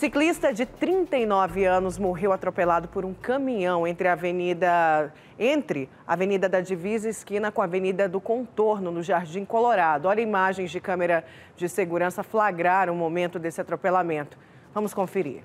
Ciclista de 39 anos morreu atropelado por um caminhão entre a Avenida entre a Avenida da Divisa esquina com a Avenida do Contorno no Jardim Colorado. Olha imagens de câmera de segurança flagraram o momento desse atropelamento. Vamos conferir.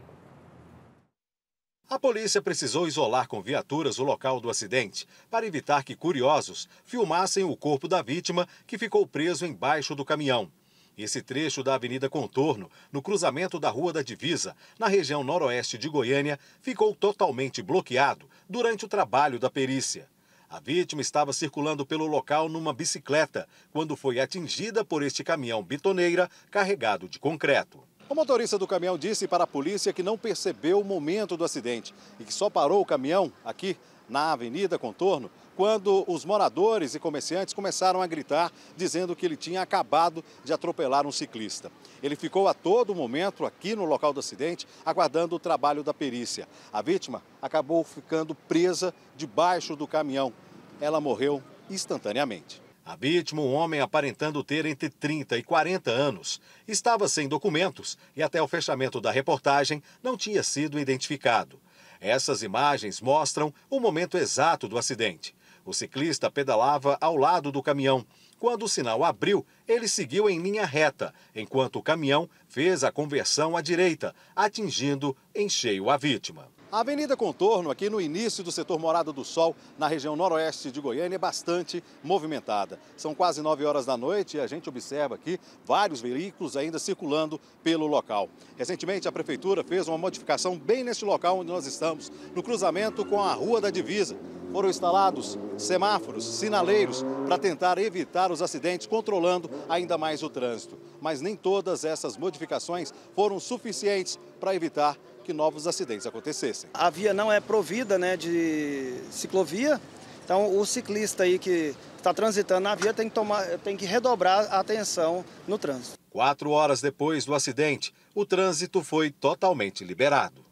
A polícia precisou isolar com viaturas o local do acidente para evitar que curiosos filmassem o corpo da vítima que ficou preso embaixo do caminhão. Esse trecho da Avenida Contorno, no cruzamento da Rua da Divisa, na região noroeste de Goiânia, ficou totalmente bloqueado durante o trabalho da perícia. A vítima estava circulando pelo local numa bicicleta quando foi atingida por este caminhão bitoneira carregado de concreto. O motorista do caminhão disse para a polícia que não percebeu o momento do acidente e que só parou o caminhão aqui na Avenida Contorno quando os moradores e comerciantes começaram a gritar dizendo que ele tinha acabado de atropelar um ciclista. Ele ficou a todo momento aqui no local do acidente, aguardando o trabalho da perícia. A vítima acabou ficando presa debaixo do caminhão. Ela morreu instantaneamente. A vítima, um homem aparentando ter entre 30 e 40 anos, estava sem documentos e até o fechamento da reportagem não tinha sido identificado. Essas imagens mostram o momento exato do acidente. O ciclista pedalava ao lado do caminhão. Quando o sinal abriu, ele seguiu em linha reta, enquanto o caminhão fez a conversão à direita, atingindo em cheio a vítima. A Avenida Contorno, aqui no início do setor Morada do Sol, na região noroeste de Goiânia, é bastante movimentada. São quase 9 horas da noite e a gente observa aqui vários veículos ainda circulando pelo local. Recentemente, a Prefeitura fez uma modificação bem neste local onde nós estamos, no cruzamento com a Rua da Divisa foram instalados semáforos, sinaleiros para tentar evitar os acidentes, controlando ainda mais o trânsito. Mas nem todas essas modificações foram suficientes para evitar que novos acidentes acontecessem. A via não é provida né, de ciclovia, então o ciclista aí que está transitando na via tem que, tomar, tem que redobrar a atenção no trânsito. Quatro horas depois do acidente, o trânsito foi totalmente liberado.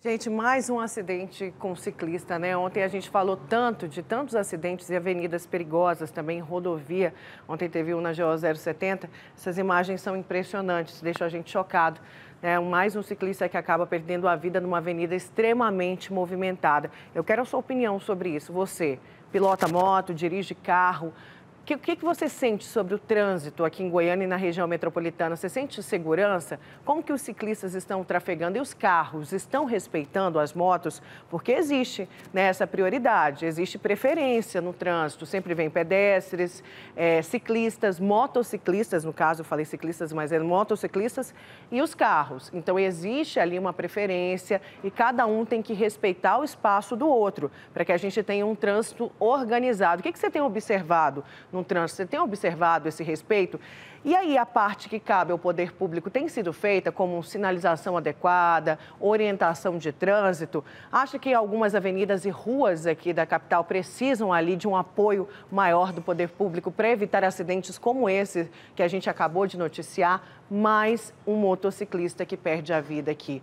Gente, mais um acidente com ciclista, né? Ontem a gente falou tanto de tantos acidentes e avenidas perigosas, também rodovia. Ontem teve um na GO 070. Essas imagens são impressionantes, deixam a gente chocado. É mais um ciclista que acaba perdendo a vida numa avenida extremamente movimentada. Eu quero a sua opinião sobre isso. Você pilota moto, dirige carro, que, que, que você sente sobre o trânsito aqui em Goiânia e na região metropolitana? Você sente segurança? Como que os ciclistas estão trafegando e os carros estão respeitando as motos? Porque existe né, essa prioridade, existe preferência no trânsito. Sempre vem pedestres, é, ciclistas, motociclistas, no caso eu falei ciclistas, mas é motociclistas e os carros. Então existe ali uma preferência e cada um tem que respeitar o espaço do outro para que a gente tenha um trânsito organizado. O que, que você tem observado no no trânsito. Você tem observado esse respeito? E aí a parte que cabe ao poder público tem sido feita como sinalização adequada, orientação de trânsito? Acha que algumas avenidas e ruas aqui da capital precisam ali de um apoio maior do poder público para evitar acidentes como esse que a gente acabou de noticiar, mais um motociclista que perde a vida aqui?